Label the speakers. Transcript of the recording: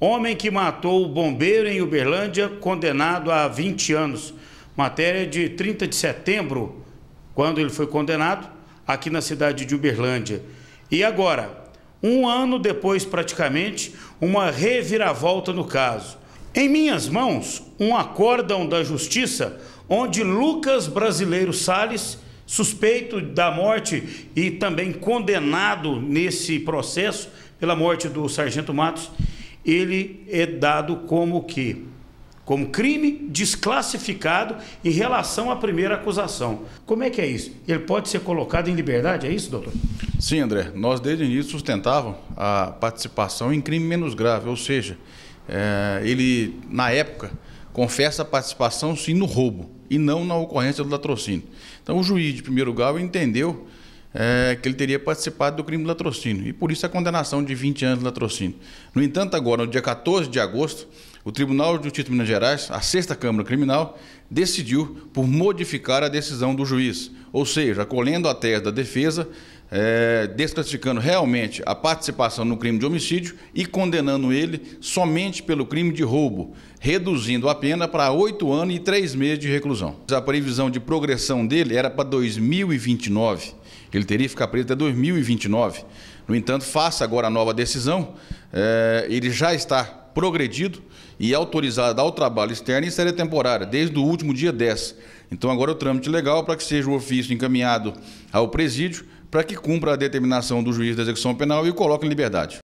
Speaker 1: Homem que matou o bombeiro em Uberlândia, condenado a 20 anos. Matéria de 30 de setembro, quando ele foi condenado, aqui na cidade de Uberlândia. E agora, um ano depois, praticamente, uma reviravolta no caso. Em minhas mãos, um acórdão da justiça onde Lucas Brasileiro Sales, suspeito da morte e também condenado nesse processo pela morte do sargento Matos, ele é dado como que como crime desclassificado em relação à primeira acusação. Como é que é isso? Ele pode ser colocado em liberdade, é isso, doutor?
Speaker 2: Sim, André. Nós desde o início sustentávamos a participação em crime menos grave, ou seja, é, ele, na época, confessa a participação sim no roubo e não na ocorrência do latrocínio. Então o juiz de primeiro grau entendeu é, que ele teria participado do crime de latrocínio. E por isso a condenação de 20 anos de latrocínio. No entanto, agora, no dia 14 de agosto, o Tribunal de Justiça de Minas Gerais, a Sexta Câmara Criminal, decidiu por modificar a decisão do juiz, ou seja, acolhendo a tese da defesa, é, desclassificando realmente a participação no crime de homicídio e condenando ele somente pelo crime de roubo, reduzindo a pena para oito anos e três meses de reclusão. A previsão de progressão dele era para 2029. Ele teria que ficar preso até 2029. No entanto, faça agora a nova decisão, é, ele já está progredido e autorizada ao trabalho externo em série temporária, desde o último dia 10. Então, agora é o trâmite legal para que seja o ofício encaminhado ao presídio para que cumpra a determinação do juiz da execução penal e o coloque em liberdade.